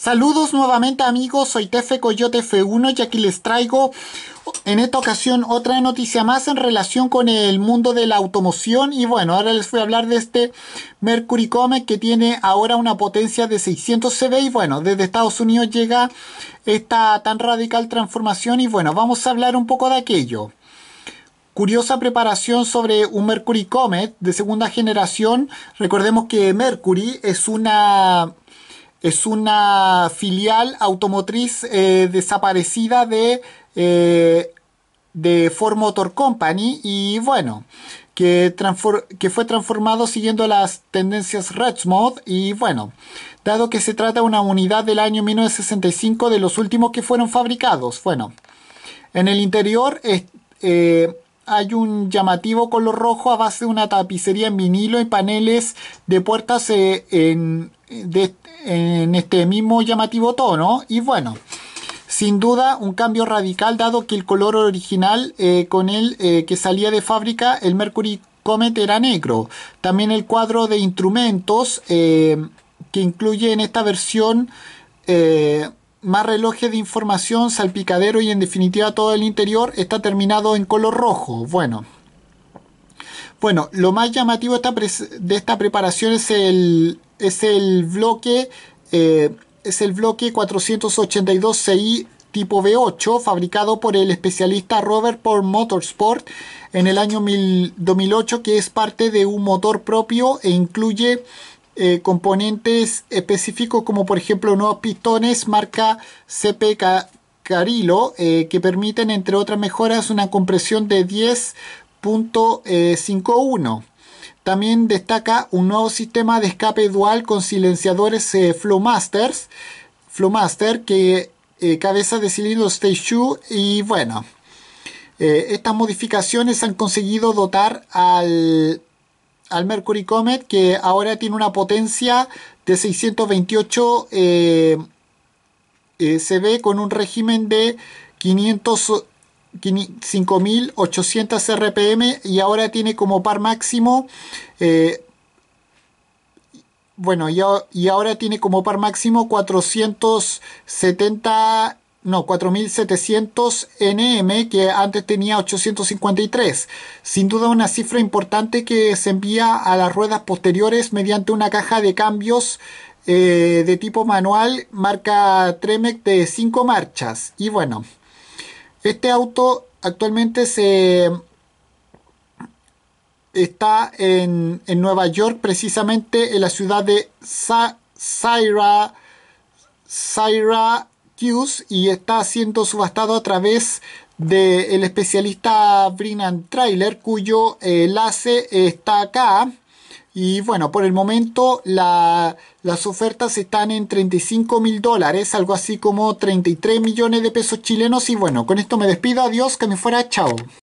Saludos nuevamente amigos, soy Tefe Coyote F1 y aquí les traigo en esta ocasión otra noticia más en relación con el mundo de la automoción y bueno, ahora les voy a hablar de este Mercury Comet que tiene ahora una potencia de 600 CV y bueno, desde Estados Unidos llega esta tan radical transformación y bueno, vamos a hablar un poco de aquello curiosa preparación sobre un Mercury Comet de segunda generación. Recordemos que Mercury es una es una filial automotriz eh, desaparecida de, eh, de Ford Motor Company y bueno, que, que, fue transformado siguiendo las tendencias Mod y bueno, dado que se trata de una unidad del año 1965 de los últimos que fueron fabricados, bueno, en el interior eh, hay un llamativo color rojo a base de una tapicería en vinilo y paneles de puertas eh, en, este mismo llamativo tono. Y bueno, sin duda un cambio radical dado que el color original eh, con el eh, que salía de fábrica, el Mercury Comet era negro. También el cuadro de instrumentos que incluye en esta versión más relojes de información, salpicadero y en definitiva todo el interior está terminado en color rojo. Bueno, bueno lo más llamativo de esta preparación es el, es el bloque... Eh, es el bloque 482 CI tipo V8 fabricado por el especialista Robert Paul Motorsport en el año 2008 que es parte de un motor propio e incluye eh, componentes específicos como por ejemplo nuevos pistones marca CPK Carilo eh, que permiten entre otras mejoras una compresión de 10.51. También destaca un nuevo sistema de escape dual con silenciadores eh, Flowmasters, Flowmaster que cabeza de cilindro Stage Shoe y bueno. estas modificaciones han conseguido dotar al al Mercury Comet, que ahora tiene una potencia de 628 eh, eh, se ve con un régimen de 5.800 RPM y ahora tiene como par máximo eh, bueno y, ahora tiene como par máximo 470 no, 4700 NM, que antes tenía 853. Sin duda una cifra importante que se envía a las ruedas posteriores mediante una caja de cambios eh, de tipo manual marca Tremec de 5 marchas. Y bueno, este auto actualmente se está en, Nueva York, precisamente en la ciudad de Saira. Zaira, y está siendo subastado a través del especialista Brinan Trailer cuyo enlace está acá y bueno, por el momento las ofertas están en 35 mil dólares, algo así como 33 millones de pesos chilenos. Y bueno, con esto me despido, adiós, que me fuera, chao.